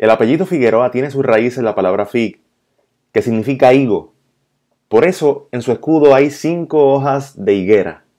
El apellido Figueroa tiene sus raíces en la palabra fig, que significa higo. Por eso en su escudo hay cinco hojas de higuera.